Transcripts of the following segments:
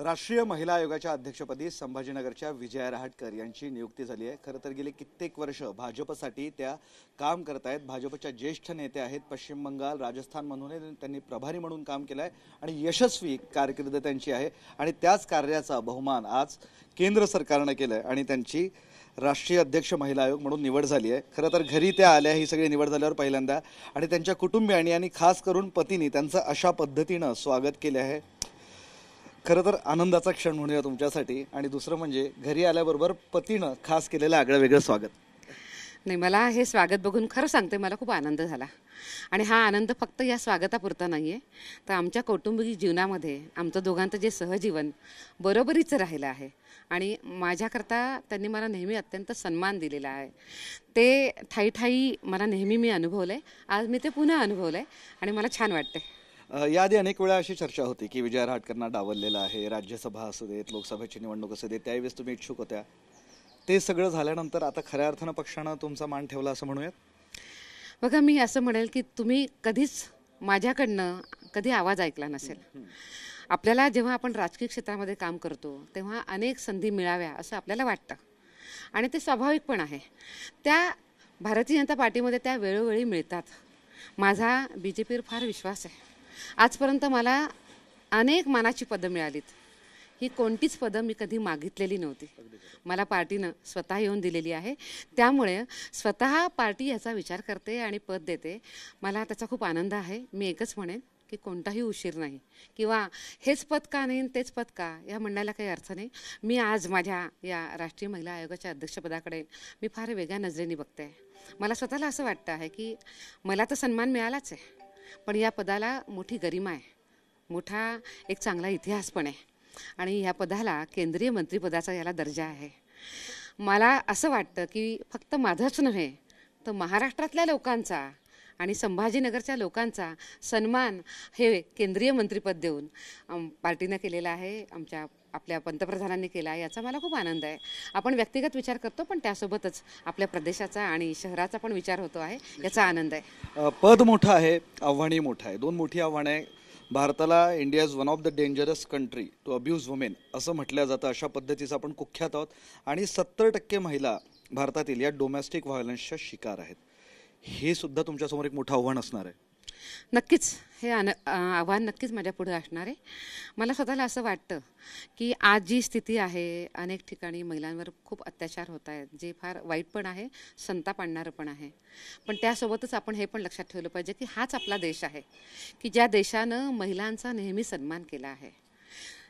राष्ट्रीय महिला आयोगाच्या अध्यक्षपदी संभाजीनगरच्या विजया रहाटकर यांची नियुक्ती झाली आहे खरं तर गेले कित्येक वर्ष भाजपसाठी त्या काम करत आहेत भाजपच्या ज्येष्ठ नेत्या आहेत पश्चिम बंगाल राजस्थान म्हणून त्यांनी प्रभारी म्हणून काम केलं आहे आणि यशस्वी कारकिर्द त्यांची आहे आणि त्याच कार्याचा बहुमान आज केंद्र सरकारनं केलं आहे आणि त्यांची राष्ट्रीय अध्यक्ष महिला आयोग म्हणून निवड झाली आहे खरं तर घरी त्या आल्या ही सगळी निवड झाल्यावर पहिल्यांदा आणि त्यांच्या कुटुंबियांनी आणि खास करून पतीने त्यांचं अशा पद्धतीनं स्वागत केलं आहे खरं तर आनंदाचा क्षण म्हणूया तुमच्यासाठी आणि दुसरं म्हणजे घरी आल्याबरोबर पतीनं खास केलेलं आगळं वेगळं स्वागत नाही मला हे स्वागत बघून खरं सांगते मला खूप आनंद झाला आणि हा आनंद फक्त या स्वागतापुरता नाही आहे तर आमच्या कौटुंबिक जीवनामध्ये आमचं दोघांचं जे सहजीवन बरोबरीचं राहिलं आहे आणि माझ्याकरता त्यांनी मला नेहमी अत्यंत सन्मान दिलेला आहे ते ठाई मला नेहमी मी अनुभवलं आहे आज मी ते पुन्हा अनुभवलं आहे आणि मला छान वाटते याआधी अनेक वेळा अशी चर्चा होती की विजय रहाटकरांना डावललेलं आहे राज्यसभा असू देत लोकसभेची निवडणूक असू देत त्यावेळेस तुम्ही इच्छुक होत्या ते सगळं झाल्यानंतर आता खऱ्या अर्थानं पक्षानं तुमचा मान ठेवला असं म्हणूयात बघा मी असं म्हणेल की तुम्ही कधीच माझ्याकडनं कधी आवाज ऐकला नसेल आपल्याला जेव्हा आपण राजकीय क्षेत्रामध्ये काम करतो तेव्हा अनेक संधी मिळाव्या असं आपल्याला वाटतं आणि ते स्वाभाविक पण आहे त्या भारतीय जनता पार्टीमध्ये त्या वेळोवेळी मिळतात माझा बी जे पीवर फार विश्वास आहे आजपर्यंत मला अनेक मानाची पदं मिळालीत ही कोणतीच पदं मी कधी मागितलेली नव्हती मला पार्टीनं स्वतः येऊन दिलेली आहे त्यामुळे स्वतः पार्टी ह्याचा विचार करते आणि पद देते मला त्याचा खूप आनंद आहे मी एकच म्हणेन की कोणताही उशीर नाही किंवा हेच पद का नाही तेच पद का या म्हणण्याला काही अर्थ नाही मी आज माझ्या या राष्ट्रीय महिला आयोगाच्या अध्यक्षपदाकडे मी फार वेगळ्या नजरेने बघते मला स्वतःला असं वाटतं आहे की मला तर सन्मान मिळालाच आहे पण या पदाला मोठी गरिमा आहे मोठा एक चांगला इतिहास पण आहे आणि ह्या पदाला केंद्रीय मंत्रिपदाचा याला दर्जा आहे मला असं वाटतं की फक्त माझंच नव्हे तर महाराष्ट्रातल्या लोकांचा आणि संभाजीनगरच्या लोकांचा सन्मान हे केंद्रीय मंत्रिपद देऊन पार्टीनं केलेलं आहे आमच्या आपल्या पंतप्रधानांनी केला आहे याचा मला खूप आनंद आहे आपण व्यक्तिगत विचार करतो पण त्यासोबतच आपल्या प्रदेशाचा आणि शहराचा पण विचार होतो आहे याचा आनंद आहे पद मोठं आहे आव्हानही मोठं आहे दोन मोठी आव्हानं आहे भारताला India is one of the dangerous country to abuse women असं म्हटलं जातं अशा पद्धतीचं आपण कुख्यात आहोत आणि सत्तर टक्के महिला भारतातील या डोमेस्टिक व्हायलन्सच्या शिकार आहेत हे सुद्धा तुमच्यासमोर एक मोठं आव्हान असणार आहे नक्कीच हे अन आव्हान नक्कीच माझ्या पुढे असणार आहे मला स्वतःला असं वाटतं की आज जी स्थिती आहे अनेक ठिकाणी महिलांवर खूप अत्याचार होत आहेत जे फार वाईट पण आहे संताप आणणारं पण आहे पण त्यासोबतच आपण हे पण लक्षात ठेवलं पाहिजे की हाच आपला देश आहे की ज्या देशानं महिलांचा नेहमी सन्मान केला आहे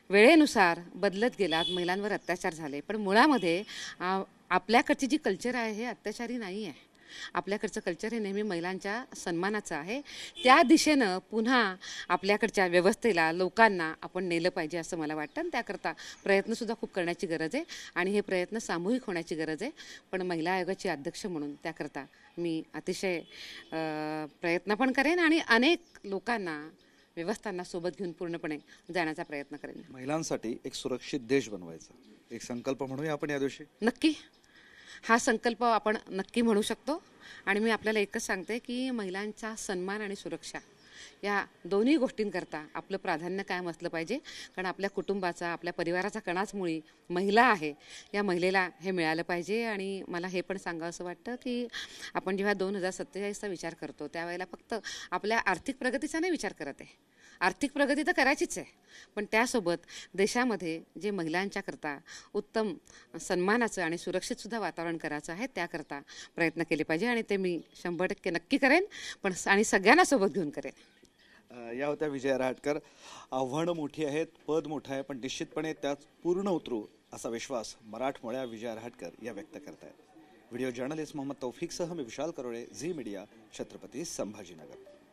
वेळेनुसार बदलत गेलात महिलांवर अत्याचार झाले पण मुळामध्ये आपल्याकडची जी कल्चर आहे हे अत्याचारी नाही आहे आपल्याकडचं कल्चर हे नेहमी महिलांच्या सन्मानाचं आहे त्या दिशेनं पुन्हा आपल्याकडच्या व्यवस्थेला लोकांना आपण नेलं पाहिजे असं मला वाटतं आणि त्याकरता प्रयत्नसुद्धा खूप करण्याची गरज आहे आणि हे प्रयत्न सामूहिक होण्याची गरज आहे पण महिला आयोगाची अध्यक्ष म्हणून त्याकरता मी अतिशय प्रयत्न पण करेन आणि अनेक लोकांना व्यवस्थांना सोबत घेऊन पूर्णपणे जाण्याचा प्रयत्न करेन महिलांसाठी एक सुरक्षित देश बनवायचा एक संकल्प म्हणूया आपण या दिवशी नक्की हा संकल्प आपण नक्की म्हणू शकतो आणि मी आपल्याला एकच सांगते की महिलांचा सन्मान आणि सुरक्षा या दोन्ही गोष्टींकरता आपलं प्राधान्य कायम असलं पाहिजे कारण आपल्या कुटुंबाचा आपल्या परिवाराचा कणाच मुळी महिला आहे या महिलेला हे मिळालं पाहिजे आणि मला हे पण सांगावं असं वाटतं की आपण जेव्हा दोन हजार सत्तेचाळीसचा विचार करतो त्यावेळेला फक्त आपल्या आर्थिक प्रगतीचा नाही विचार करत आहे आर्थिक प्रगती तर करायचीच आहे पण त्यासोबत देशामध्ये जे महिलांच्याकरता उत्तम सन्मानाचं आणि सुरक्षितसुद्धा वातावरण करायचं आहे त्याकरता प्रयत्न केले पाहिजे आणि ते मी शंभर टक्के नक्की करेन पण आणि सगळ्यांना सोबत घेऊन करेन या होत्या विजय रहाटकर आव्हानं मोठी आहेत पद मोठं आहे पण निश्चितपणे त्यात पूर्ण उतरू असा विश्वास मराठमोळ्या विजय रहाटकर या व्यक्त करत आहेत व्हिडिओ जर्नलिस्ट मोहम्मद तौफिकसह मी विशाल करोळे झी मीडिया छत्रपती संभाजीनगर